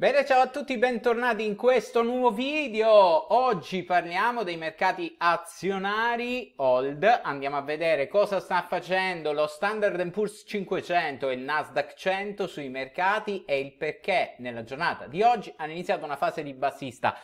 Bene, ciao a tutti, bentornati in questo nuovo video. Oggi parliamo dei mercati azionari old. Andiamo a vedere cosa sta facendo lo Standard Poor's 500 e il Nasdaq 100 sui mercati e il perché nella giornata di oggi hanno iniziato una fase di bassista.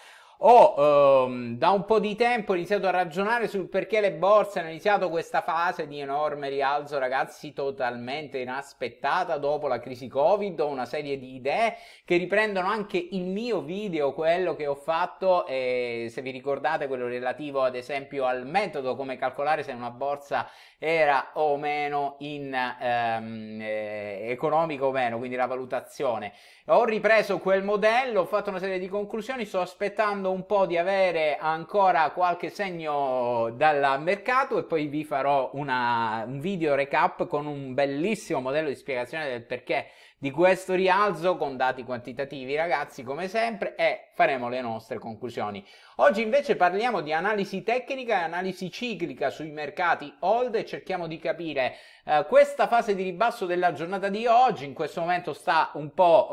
Ho ehm, da un po' di tempo iniziato a ragionare sul perché le borse hanno iniziato questa fase di enorme rialzo, ragazzi, totalmente inaspettata dopo la crisi Covid. Ho una serie di idee che riprendono anche il mio video, quello che ho fatto, eh, se vi ricordate, quello relativo ad esempio al metodo come calcolare se una borsa era o meno in ehm, eh, economico o meno, quindi la valutazione. Ho ripreso quel modello, ho fatto una serie di conclusioni, sto aspettando aspettando un po' di avere ancora qualche segno dal mercato e poi vi farò una, un video recap con un bellissimo modello di spiegazione del perché di questo rialzo con dati quantitativi ragazzi come sempre e faremo le nostre conclusioni. Oggi invece parliamo di analisi tecnica e analisi ciclica sui mercati hold e cerchiamo di capire eh, questa fase di ribasso della giornata di oggi, in questo momento sta un po'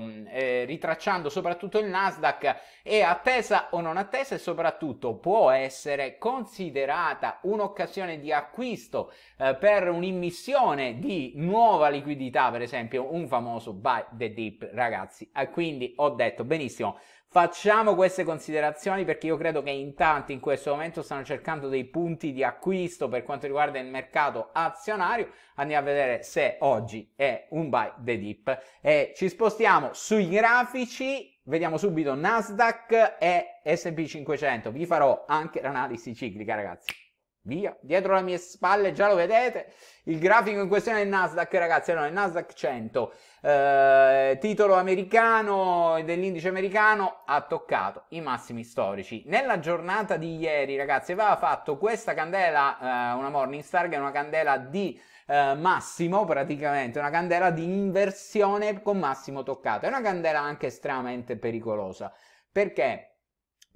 ehm, eh, ritracciando soprattutto il Nasdaq, è attesa o non attesa e soprattutto può essere considerata un'occasione di acquisto eh, per un'immissione di nuova liquidità, per esempio un famoso buy the dip, ragazzi. Ah, quindi ho detto benissimo, Facciamo queste considerazioni perché io credo che in tanti in questo momento stanno cercando dei punti di acquisto per quanto riguarda il mercato azionario. Andiamo a vedere se oggi è un buy the dip e ci spostiamo sui grafici. Vediamo subito Nasdaq e S&P 500. Vi farò anche l'analisi ciclica, ragazzi via. Dietro le mie spalle già lo vedete, il grafico in questione è il Nasdaq, ragazzi, no, è il Nasdaq 100, eh, titolo americano dell'indice americano ha toccato i massimi storici. Nella giornata di ieri, ragazzi, aveva fatto questa candela, eh, una Morningstar che è una candela di eh, massimo praticamente, una candela di inversione con massimo toccato. È una candela anche estremamente pericolosa, perché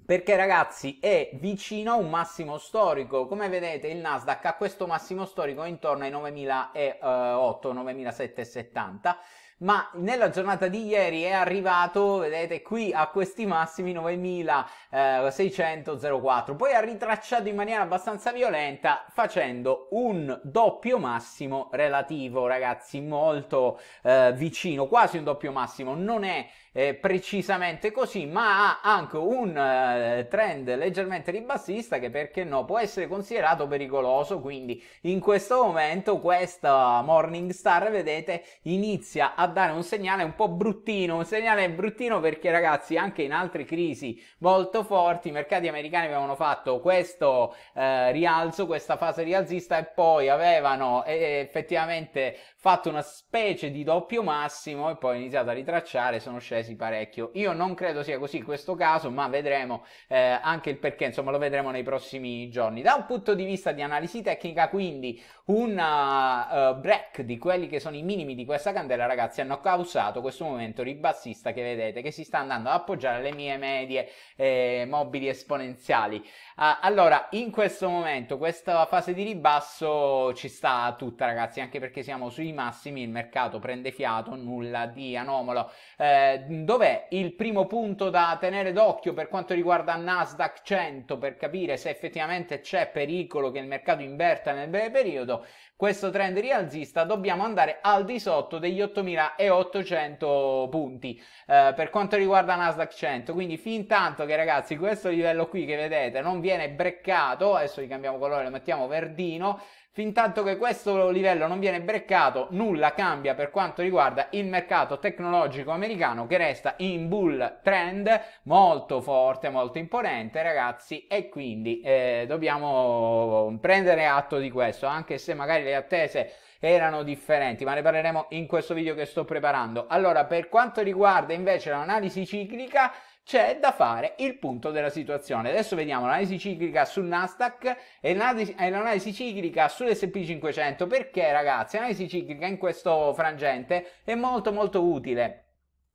perché ragazzi è vicino a un massimo storico come vedete il Nasdaq ha questo massimo storico intorno ai 9008 9770 eh, ma nella giornata di ieri è arrivato, vedete qui a questi massimi 9604, eh, poi ha ritracciato in maniera abbastanza violenta facendo un doppio massimo relativo, ragazzi, molto eh, vicino, quasi un doppio massimo, non è eh, precisamente così, ma ha anche un eh, trend leggermente ribassista che perché no può essere considerato pericoloso, quindi in questo momento questa Morningstar, vedete, inizia a dare un segnale un po' bruttino, un segnale bruttino perché ragazzi anche in altre crisi molto forti i mercati americani avevano fatto questo eh, rialzo, questa fase rialzista e poi avevano eh, effettivamente fatto una specie di doppio massimo e poi iniziato a ritracciare, sono scesi attesi parecchio. Io non credo sia così in questo caso, ma vedremo eh, anche il perché, insomma lo vedremo nei prossimi giorni. Da un punto di vista di analisi tecnica, quindi un uh, break di quelli che sono i minimi di questa candela, ragazzi, hanno causato questo momento ribassista che vedete, che si sta andando ad appoggiare alle mie medie eh, mobili esponenziali. Uh, allora, in questo momento, questa fase di ribasso ci sta tutta, ragazzi, anche perché siamo sui massimi, il mercato prende fiato, nulla di anomalo. Eh, dov'è il primo punto da tenere d'occhio per quanto riguarda Nasdaq 100 per capire se effettivamente c'è pericolo che il mercato inverta nel breve periodo? Questo trend rialzista dobbiamo andare al di sotto degli 8800 punti eh, per quanto riguarda Nasdaq 100. Quindi fin tanto che ragazzi questo livello qui che vedete non viene breccato, adesso gli cambiamo colore, lo mettiamo verdino, fin tanto che questo livello non viene breccato, nulla cambia per quanto riguarda il mercato tecnologico americano che resta in bull trend molto forte, molto imponente, ragazzi, e quindi eh, dobbiamo prendere atto di questo, anche se magari le attese erano differenti, ma ne parleremo in questo video che sto preparando. Allora, per quanto riguarda invece l'analisi ciclica, c'è da fare il punto della situazione. Adesso vediamo l'analisi ciclica sul Nasdaq e l'analisi ciclica sull'SP 500 perché ragazzi l'analisi ciclica in questo frangente è molto molto utile.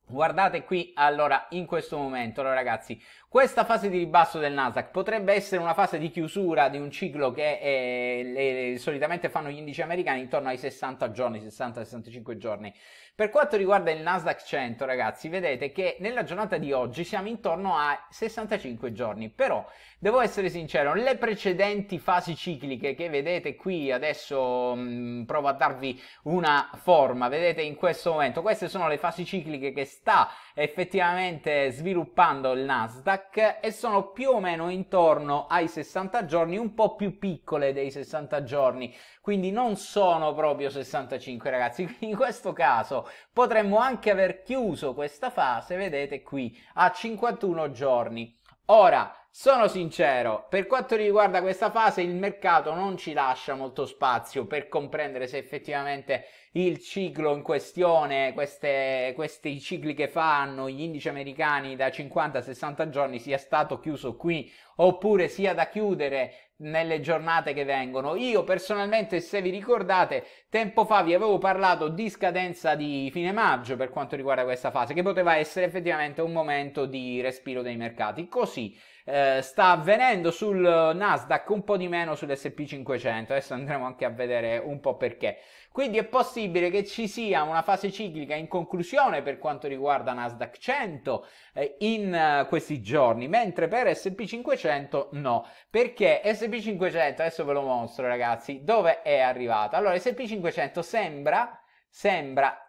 Guardate qui allora in questo momento, allora, ragazzi, questa fase di ribasso del Nasdaq potrebbe essere una fase di chiusura di un ciclo che eh, le, solitamente fanno gli indici americani intorno ai 60 giorni, 60-65 giorni. Per quanto riguarda il Nasdaq 100, ragazzi, vedete che nella giornata di oggi siamo intorno a 65 giorni, però devo essere sincero, le precedenti fasi cicliche che vedete qui adesso mh, mm, provo a darvi una forma, vedete in questo momento, queste sono le fasi cicliche che sta effettivamente sviluppando il Nasdaq feedback e sono più o meno intorno ai 60 giorni, un po' più piccole dei 60 giorni, quindi non sono proprio 65 ragazzi, in questo caso potremmo anche aver chiuso questa fase, vedete qui, a 51 giorni. Ora, sono sincero, per quanto riguarda questa fase il mercato non ci lascia molto spazio per comprendere se effettivamente il ciclo in questione, queste, questi cicli che fanno gli indici americani da 50 60 giorni sia stato chiuso qui oppure sia da chiudere nelle giornate che vengono. Io personalmente, se vi ricordate, tempo fa vi avevo parlato di scadenza di fine maggio per quanto riguarda questa fase, che poteva essere effettivamente un momento di respiro dei mercati. Così eh, sta avvenendo sul Nasdaq, un po' di meno sull'SP 500. Adesso andremo anche a vedere un po' perché. Quindi è possibile che ci sia una fase ciclica in conclusione per quanto riguarda Nasdaq 100 eh, in eh, questi giorni, mentre per SP500 no, perché SP500, adesso ve lo mostro ragazzi, dove è arrivata? Allora SP500 sembra, sembra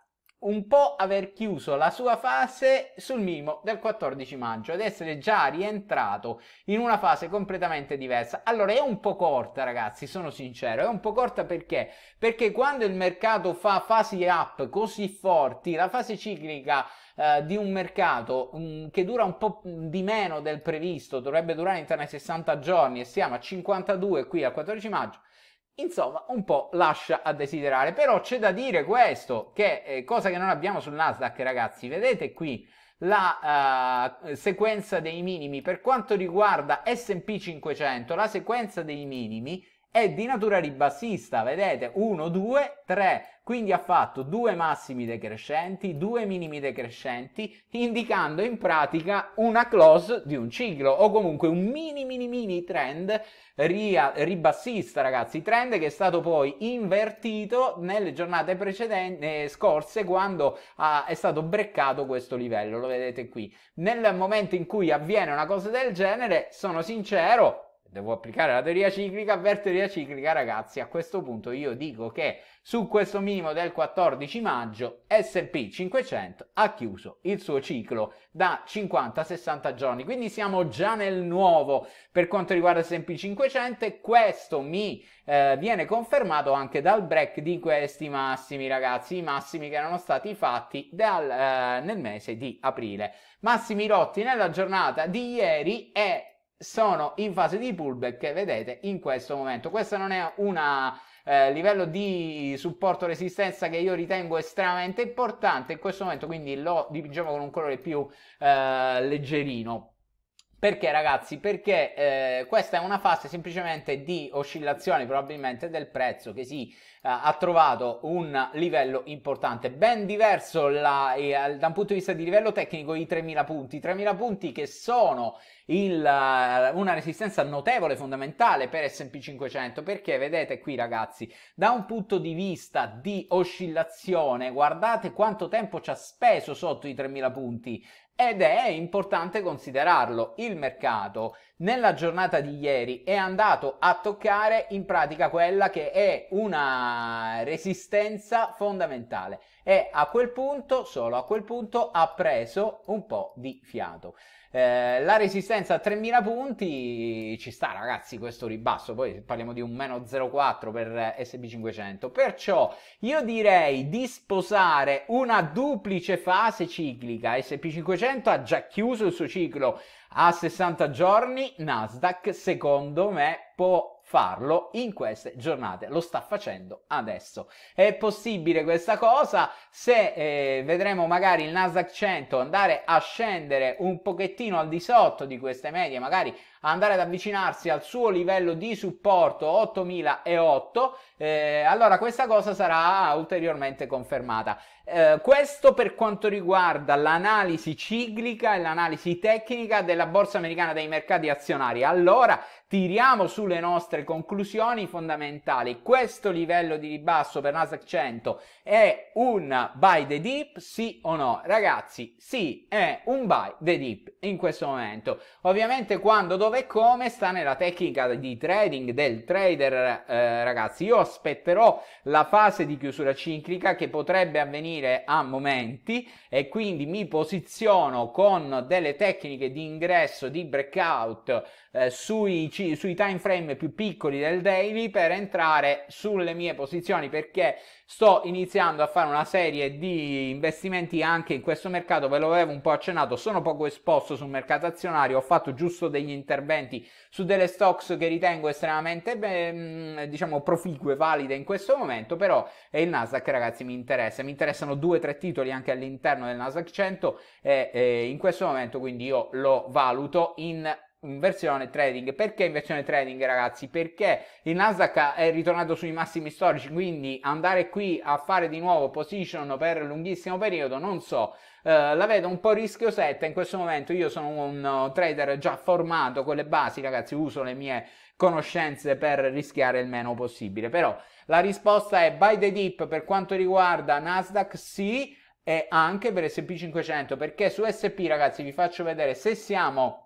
un po' aver chiuso la sua fase sul minimo del 14 maggio ed essere già rientrato in una fase completamente diversa. Allora è un po' corta, ragazzi, sono sincero, è un po' corta perché? Perché quando il mercato fa fasi up così forti, la fase ciclica eh, di un mercato mm, che dura un po' di meno del previsto, dovrebbe durare intorno ai 60 giorni e siamo a 52 qui al 14 maggio Insomma, un po' lascia a desiderare, però c'è da dire questo, che eh, cosa che non abbiamo sul Nasdaq, ragazzi. Vedete qui la uh, sequenza dei minimi. Per quanto riguarda S&P 500, la sequenza dei minimi è di natura ribassista, vedete? 1, 2, 3, quindi ha fatto due massimi decrescenti, due minimi decrescenti, indicando in pratica una close di un ciclo o comunque un mini mini mini trend ria, ribassista, ragazzi, trend che è stato poi invertito nelle giornate precedenti eh, scorse quando ha, è stato breccato questo livello, lo vedete qui. Nel momento in cui avviene una cosa del genere, sono sincero, devo applicare la teoria ciclica, per teoria ciclica ragazzi a questo punto io dico che su questo minimo del 14 maggio S&P 500 ha chiuso il suo ciclo da 50-60 giorni, quindi siamo già nel nuovo per quanto riguarda S&P 500 e questo mi eh, viene confermato anche dal break di questi massimi ragazzi, i massimi che erano stati fatti dal, eh, nel mese di aprile. Massimi rotti nella giornata di ieri e sono in fase di pullback che vedete in questo momento. Questo non è un eh, livello di supporto resistenza che io ritengo estremamente importante in questo momento, quindi lo dipingiamo con un colore più eh, leggerino. Perché ragazzi? Perché eh, questa è una fase semplicemente di oscillazione probabilmente del prezzo che si eh, ha trovato un livello importante, ben diverso la, eh, da un punto di vista di livello tecnico i 3000 punti, 3000 punti che sono il, eh, una resistenza notevole, fondamentale per S&P 500 perché vedete qui ragazzi, da un punto di vista di oscillazione guardate quanto tempo ci ha speso sotto i 3000 punti ed è importante considerarlo, il mercato nella giornata di ieri è andato a toccare in pratica quella che è una resistenza fondamentale e a quel punto, solo a quel punto, ha preso un po' di fiato. Eh, la resistenza a 3000 punti ci sta, ragazzi, questo ribasso. Poi parliamo di un meno 0,4 per SB500. Perciò io direi di sposare una duplice fase ciclica. SP500 ha già chiuso il suo ciclo a 60 giorni. Nasdaq, secondo me, può farlo in queste giornate. Lo sta facendo adesso. È possibile questa cosa se eh, vedremo magari il Nasdaq 100 andare a scendere un pochettino al di sotto di queste medie, magari andare ad avvicinarsi al suo livello di supporto 8008, eh, allora questa cosa sarà ulteriormente confermata. Eh, questo per quanto riguarda l'analisi ciclica e l'analisi tecnica della borsa americana dei mercati azionari. Allora tiriamo sulle nostre conclusioni fondamentali. Questo livello di ribasso per Nasdaq 100 è un buy the dip, sì o no? Ragazzi, sì, è un buy the dip in questo momento. Ovviamente quando dovrà dove e come sta nella tecnica di trading del trader, eh, ragazzi. Io aspetterò la fase di chiusura ciclica che potrebbe avvenire a momenti e quindi mi posiziono con delle tecniche di ingresso di breakout eh, sui, sui time frame più piccoli del daily per entrare sulle mie posizioni perché Sto iniziando a fare una serie di investimenti anche in questo mercato, ve lo avevo un po' accennato, sono poco esposto sul mercato azionario, ho fatto giusto degli interventi su delle stocks che ritengo estremamente beh, diciamo proficue, valide in questo momento, però è il Nasdaq ragazzi mi interessa, mi interessano due o tre titoli anche all'interno del Nasdaq 100 e, e eh, in questo momento quindi io lo valuto in in versione trading. Perché in versione trading, ragazzi? Perché il Nasdaq è ritornato sui massimi storici, quindi andare qui a fare di nuovo position per lunghissimo periodo, non so. Uh, la vedo un po' rischiosetta in questo momento. Io sono un uh, trader già formato con le basi, ragazzi, uso le mie conoscenze per rischiare il meno possibile. Però la risposta è buy the dip per quanto riguarda Nasdaq, sì, e anche per SP500, perché su SP, ragazzi, vi faccio vedere se siamo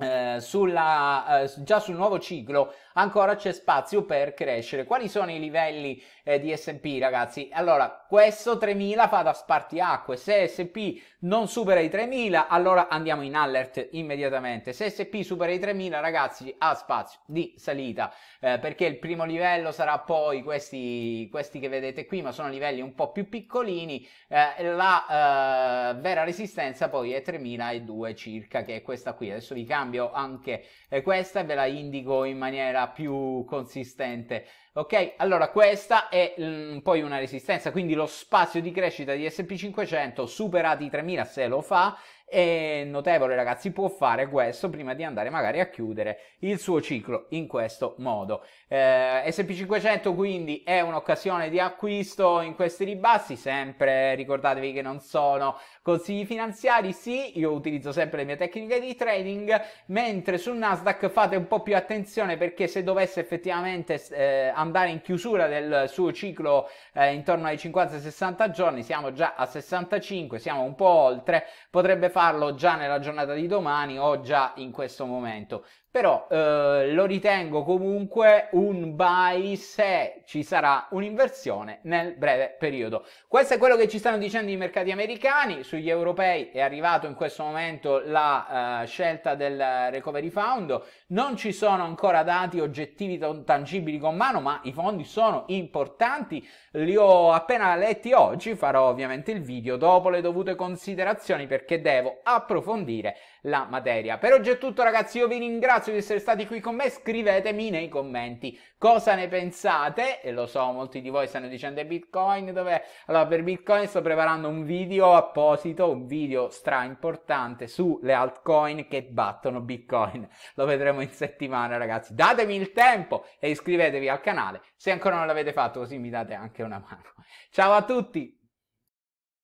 eh, sulla, eh, già sul nuovo ciclo ancora c'è spazio per crescere. Quali sono i livelli eh, di SP, ragazzi? Allora, questo 3000 fa da spartiacque. Se SP non supera i 3000, allora andiamo in alert immediatamente. Se SP supera i 3000, ragazzi, ha spazio di salita eh, perché il primo livello sarà poi questi, questi che vedete qui, ma sono livelli un po' più piccolini. Eh, la vera resistenza poi è 3002 circa, che è questa qui. Adesso vi cambio cambio anche eh, questa ve la indico in maniera più consistente ok allora questa è mh, mm, poi una resistenza quindi lo spazio di crescita di SP500 superati i 3000 se lo fa è notevole ragazzi, può fare questo prima di andare magari a chiudere il suo ciclo in questo modo. Eh, SP500 quindi è un'occasione di acquisto in questi ribassi, sempre ricordatevi che non sono consigli finanziari, sì, io utilizzo sempre le mie tecniche di trading, mentre sul Nasdaq fate un po' più attenzione perché se dovesse effettivamente eh, andare in chiusura del suo ciclo eh, intorno ai 50-60 giorni, siamo già a 65, siamo un po' oltre, potrebbe fare farlo già nella giornata di domani o già in questo momento però eh, lo ritengo comunque un buy se ci sarà un'inversione nel breve periodo. Questo è quello che ci stanno dicendo i mercati americani, sugli europei è arrivato in questo momento la eh, scelta del Recovery Fund, non ci sono ancora dati oggettivi tangibili con mano, ma i fondi sono importanti, li ho appena letti oggi, farò ovviamente il video dopo le dovute considerazioni perché devo approfondire la materia. Per oggi è tutto ragazzi, io vi ringrazio ringrazio di essere stati qui con me, scrivetemi nei commenti cosa ne pensate, e lo so, molti di voi stanno dicendo Bitcoin, dov'è? Allora, per Bitcoin sto preparando un video apposito, un video stra importante sulle altcoin che battono Bitcoin. Lo vedremo in settimana, ragazzi. Datemi il tempo e iscrivetevi al canale se ancora non l'avete fatto, così mi date anche una mano. Ciao a tutti!